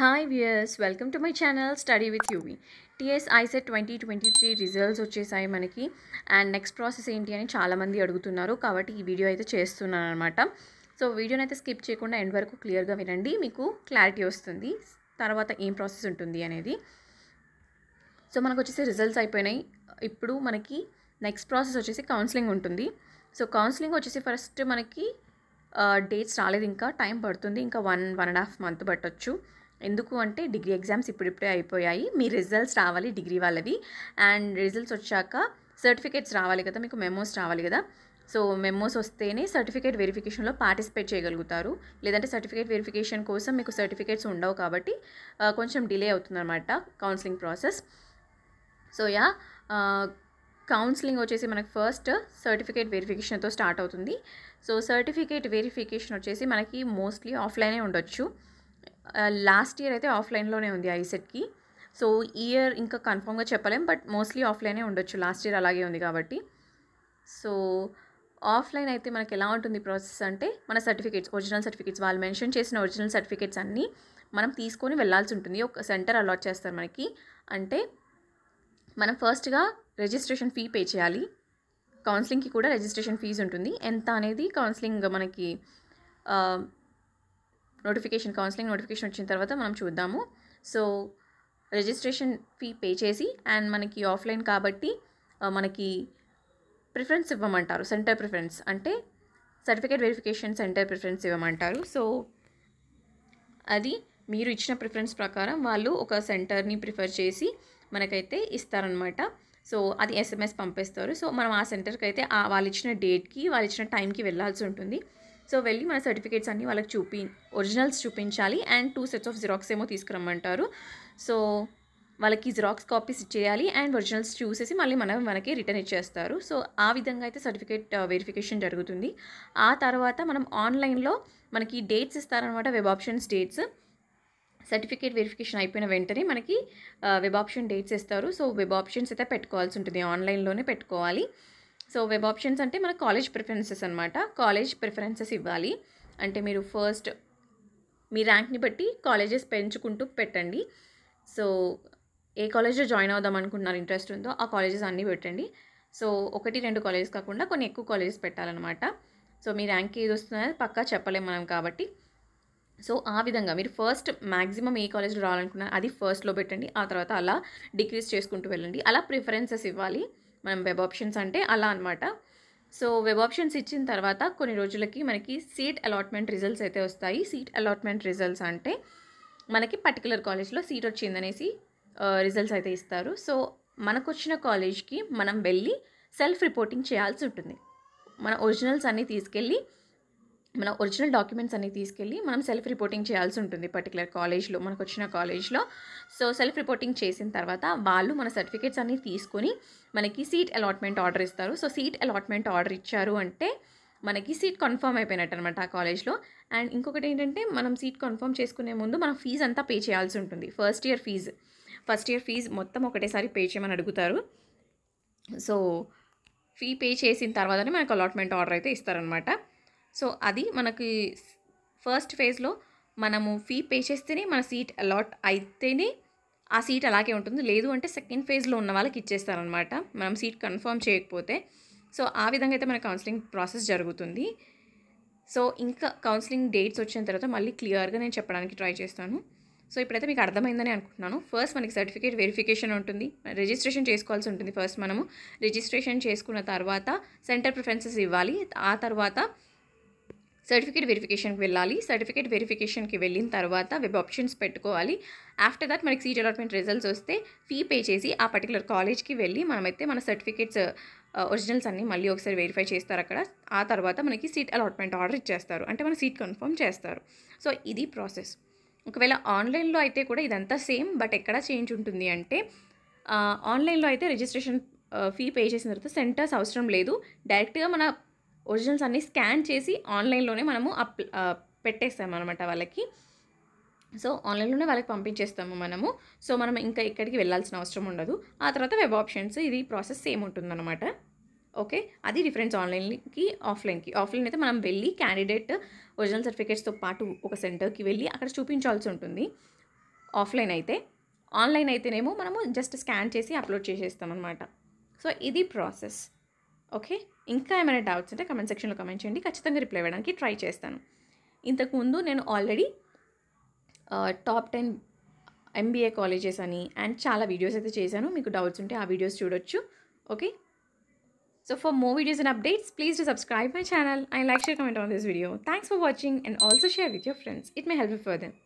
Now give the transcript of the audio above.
hi viewers welcome to my channel study with UV TS ICET twenty twenty three results వచ్చేసాయి మనకి and next process ఏంటి అని చాలామంది అడుగుతున్నారు కాబట్టి ఈ వీడియో అయితే చేస్తున్నాను అనమాట సో వీడియోని అయితే స్కిప్ చేయకుండా ఎండ్ వరకు క్లియర్గా వినండి మీకు క్లారిటీ వస్తుంది తర్వాత ఏం ప్రాసెస్ ఉంటుంది అనేది సో మనకు వచ్చేసి రిజల్ట్స్ అయిపోయినాయి ఇప్పుడు మనకి నెక్స్ట్ ప్రాసెస్ వచ్చేసి కౌన్సిలింగ్ ఉంటుంది సో కౌన్సిలింగ్ వచ్చేసి ఫస్ట్ మనకి డేట్స్ uh, రాలేదు ఇంకా టైం పడుతుంది ఇంకా one one and half month పట్టొచ్చు ఎందుకు అంటే డిగ్రీ ఎగ్జామ్స్ ఇప్పుడిప్పుడే అయిపోయాయి మీ రిజల్ట్స్ రావాలి డిగ్రీ వాళ్ళవి అండ్ రిజల్ట్స్ వచ్చాక సర్టిఫికేట్స్ రావాలి కదా మీకు మెమోస్ రావాలి కదా సో మెమోస్ వస్తేనే సర్టిఫికేట్ వెరిఫికేషన్లో పార్టిసిపేట్ చేయగలుగుతారు లేదంటే సర్టిఫికేట్ వెరిఫికేషన్ కోసం మీకు సర్టిఫికేట్స్ ఉండవు కాబట్టి కొంచెం డిలే అవుతుందన్నమాట counselling process so ya counselling వచ్చేసి మనకి ఫస్ట్ సర్టిఫికేట్ వెరిఫికేషన్తో స్టార్ట్ అవుతుంది సో సర్టిఫికేట్ వెరిఫికేషన్ వచ్చేసి మనకి మోస్ట్లీ ఆఫ్లైనే ఉండొచ్చు లాస్ట్ ఇయర్ అయితే ఆఫ్లైన్లోనే ఉంది ఐసెట్కి సో ఇయర్ ఇంకా కన్ఫామ్గా చెప్పలేం బట్ మోస్ట్లీ ఆఫ్లైనే ఉండొచ్చు లాస్ట్ ఇయర్ అలాగే ఉంది కాబట్టి సో ఆఫ్లైన్ అయితే మనకి ఎలా ఉంటుంది ప్రాసెస్ అంటే మన సర్టిఫికేట్స్ ఒరిజినల్ సర్టిఫికేట్స్ వాళ్ళు మెన్షన్ చేసిన ఒరిజినల్ సర్టిఫికేట్స్ అన్నీ మనం తీసుకొని వెళ్ళాల్సి ఉంటుంది ఒక సెంటర్ అలాట్ చేస్తారు మనకి అంటే మనం ఫస్ట్గా రిజిస్ట్రేషన్ ఫీ పే చేయాలి కౌన్సిలింగ్కి కూడా రిజిస్ట్రేషన్ ఫీజు ఉంటుంది ఎంత అనేది కౌన్సిలింగ్ మనకి నోటిఫికేషన్ కౌన్సిలింగ్ నోటిఫికేషన్ వచ్చిన తర్వాత మనం చూద్దాము సో రిజిస్ట్రేషన్ ఫీ పే చేసి అండ్ మనకి ఆఫ్లైన్ కాబట్టి మనకి ప్రిఫరెన్స్ ఇవ్వమంటారు సెంటర్ ప్రిఫరెన్స్ అంటే సర్టిఫికేట్ వెరిఫికేషన్ సెంటర్ ప్రిఫరెన్స్ ఇవ్వమంటారు సో అది మీరు ఇచ్చిన ప్రిఫరెన్స్ ప్రకారం వాళ్ళు ఒక సెంటర్ని ప్రిఫర్ చేసి మనకైతే ఇస్తారనమాట సో అది ఎస్ఎంఎస్ పంపిస్తారు సో మనం ఆ సెంటర్కి అయితే వాళ్ళు ఇచ్చిన డేట్కి వాళ్ళు ఇచ్చిన టైంకి వెళ్ళాల్సి ఉంటుంది సో వెళ్ళి మన సర్టిఫికేట్స్ అన్నీ వాళ్ళకి చూపి ఒరిజినల్స్ చూపించాలి and two sets of xerox ఏమో తీసుకురమ్మంటారు సో వాళ్ళకి జిరాక్స్ కాపీస్ ఇచ్చేయాలి అండ్ ఒరిజినల్స్ చూసేసి మళ్ళీ మనం మనకి రిటర్న్ ఇచ్చేస్తారు సో ఆ విధంగా అయితే సర్టిఫికేట్ వెరిఫికేషన్ uh, జరుగుతుంది ఆ తర్వాత మనం ఆన్లైన్లో మనకి డేట్స్ ఇస్తారనమాట web options dates certificate verification అయిపోయిన వెంటనే మనకి వెబ్ ఆప్షన్ డేట్స్ ఇస్తారు సో వెబ్ ఆప్షన్స్ అయితే పెట్టుకోవాల్సి ఉంటుంది ఆన్లైన్లోనే పెట్టుకోవాలి సో వెబ్ ఆప్షన్స్ అంటే మన కాలేజ్ ప్రిఫరెన్సెస్ అనమాట కాలేజ్ ప్రిఫరెన్సెస్ ఇవ్వాలి అంటే మీరు ఫస్ట్ మీ ర్యాంక్ని బట్టి కాలేజెస్ పెంచుకుంటూ పెట్టండి సో ఏ కాలేజ్లో జాయిన్ అవుదాం అనుకుంటున్నారు ఇంట్రెస్ట్ ఉందో ఆ కాలేజెస్ అన్నీ పెట్టండి సో ఒకటి రెండు కాలేజెస్ కాకుండా కొన్ని ఎక్కువ కాలేజెస్ పెట్టాలన్నమాట సో మీ ర్యాంక్ ఏది వస్తుందనేది పక్కా చెప్పలేం మనం కాబట్టి సో ఆ విధంగా మీరు ఫస్ట్ మ్యాక్సిమం ఏ కాలేజ్లో రావాలనుకున్నారు అది ఫస్ట్లో పెట్టండి ఆ తర్వాత అలా డిక్రీస్ చేసుకుంటూ వెళ్ళండి అలా ప్రిఫరెన్సెస్ ఇవ్వాలి మనం వెబ్ ఆప్షన్స్ అంటే అలా అనమాట సో వెబ్ ఆప్షన్స్ ఇచ్చిన తర్వాత కొన్ని రోజులకి మనకి సీట్ అలాట్మెంట్ రిజల్ట్స్ అయితే వస్తాయి సీట్ అలాట్మెంట్ రిజల్ట్స్ అంటే మనకి పర్టికులర్ కాలేజ్లో సీట్ వచ్చిందనేసి రిజల్ట్స్ అయితే ఇస్తారు సో మనకు వచ్చిన కాలేజ్కి మనం వెళ్ళి సెల్ఫ్ రిపోర్టింగ్ చేయాల్సి ఉంటుంది మన ఒరిజినల్స్ అన్నీ తీసుకెళ్ళి మన ఒరిజినల్ డాక్యుమెంట్స్ అన్ని తీసుకెళ్ళి మనం సెల్ఫ్ రిపోర్టింగ్ చేయాల్సి ఉంటుంది పర్టికులర్ కాలేజ్లో మనకు వచ్చిన కాలేజ్లో సో సెల్ఫ్ రిపోర్టింగ్ చేసిన తర్వాత వాళ్ళు మన సర్టిఫికేట్స్ అన్నీ తీసుకొని మనకి సీట్ అలాట్మెంట్ ఆర్డర్ ఇస్తారు సో సీట్ అలాట్మెంట్ ఆర్డర్ ఇచ్చారు అంటే మనకి సీట్ కన్ఫర్మ్ అయిపోయినట్టు అనమాట ఆ కాలేజ్లో అండ్ ఇంకొకటి ఏంటంటే మనం సీట్ కన్ఫర్మ్ చేసుకునే ముందు మనం ఫీజు అంతా పే చేయాల్సి ఉంటుంది first year fees first year fees మొత్తం ఒకటేసారి పే చేయమని అడుగుతారు సో ఫీ పే చేసిన తర్వాతనే మనకు అలాట్మెంట్ ఆర్డర్ అయితే ఇస్తారనమాట సో అది మనకి ఫస్ట్ ఫేజ్లో మనము ఫీ పే చేస్తేనే మన సీట్ అలాట్ అయితేనే ఆ సీట్ అలాగే ఉంటుంది లేదు అంటే సెకండ్ ఫేజ్లో ఉన్న వాళ్ళకి ఇచ్చేస్తారనమాట మనం సీట్ కన్ఫర్మ్ చేయకపోతే సో ఆ విధంగా అయితే మన కౌన్సిలింగ్ ప్రాసెస్ జరుగుతుంది సో ఇంకా కౌన్సిలింగ్ డేట్స్ వచ్చిన తర్వాత మళ్ళీ క్లియర్గా నేను చెప్పడానికి ట్రై చేస్తాను సో ఇప్పుడైతే మీకు అర్థమైందని అనుకుంటున్నాను ఫస్ట్ మనకి సర్టిఫికేట్ వెరిఫికేషన్ ఉంటుంది రిజిస్ట్రేషన్ చేసుకోవాల్సి ఉంటుంది ఫస్ట్ మనము రిజిస్ట్రేషన్ చేసుకున్న తర్వాత సెంటర్ ప్రిఫరెన్సెస్ ఇవ్వాలి ఆ తర్వాత సర్టిఫికేట్ వెరిఫికేషన్కి వెళ్ళాలి సర్టిఫికేట్ వెరిఫికేషన్కి వెళ్ళిన తర్వాత వెబ్ ఆప్షన్స్ పెట్టుకోవాలి ఆఫ్టర్ దట్ మనకి సీట్ అలాట్మెంట్ రిజల్ట్స్ వస్తే ఫీ పే చేసి ఆ పర్టికులర్ కాలేజ్కి వెళ్ళి మనమైతే మన సర్టిఫికేట్స్ ఒరిజినల్స్ అన్నీ మళ్ళీ ఒకసారి వెరిఫై చేస్తారు అక్కడ ఆ తర్వాత మనకి సీట్ అలాట్మెంట్ ఆర్డర్ ఇచ్చేస్తారు అంటే మన సీట్ కన్ఫర్మ్ చేస్తారు సో ఇది ప్రాసెస్ ఒకవేళ ఆన్లైన్లో అయితే కూడా ఇదంతా సేమ్ బట్ ఎక్కడ చేంజ్ ఉంటుంది అంటే ఆన్లైన్లో uh, అయితే రిజిస్ట్రేషన్ ఫీ పే చేసిన తర్వాత సెంటర్స్ అవసరం లేదు డైరెక్ట్గా మన ఒరిజినల్స్ అన్నీ స్కాన్ చేసి ఆన్లైన్లోనే మనము అప్ పెట్టేస్తాం అనమాట వాళ్ళకి సో ఆన్లైన్లోనే వాళ్ళకి పంపించేస్తాము మనము సో మనం ఇంకా ఇక్కడికి వెళ్ళాల్సిన అవసరం ఉండదు ఆ తర్వాత వెబ్ ఆప్షన్స్ ఇది ప్రాసెస్ సేమ్ ఉంటుందన్నమాట ఓకే అది డిఫరెన్స్ ఆన్లైన్కి ఆఫ్లైన్కి ఆఫ్లైన్ అయితే మనం వెళ్ళి క్యాండిడేట్ ఒరిజినల్ సర్టిఫికేట్స్తో పాటు ఒక సెంటర్కి వెళ్ళి అక్కడ చూపించాల్సి ఉంటుంది ఆఫ్లైన్ అయితే ఆన్లైన్ అయితేనేమో మనము జస్ట్ స్కాన్ చేసి అప్లోడ్ చేసేస్తాం అనమాట సో ఇది ప్రాసెస్ ఓకే ఇంకా ఏమైనా డౌట్స్ ఉంటే కమెంట్ సెక్షన్లో కమెంట్ చేయండి ఖచ్చితంగా రిప్లై ఇవ్వడానికి ట్రై చేస్తాను ఇంతకుముందు నేను already top ten MBA colleges అని అండ్ చాలా వీడియోస్ అయితే చేశాను మీకు డౌట్స్ ఉంటే ఆ వీడియోస్ చూడొచ్చు okay so for more videos and updates please to subscribe my channel and like share comment on this video thanks for watching and also share with your friends it may help for them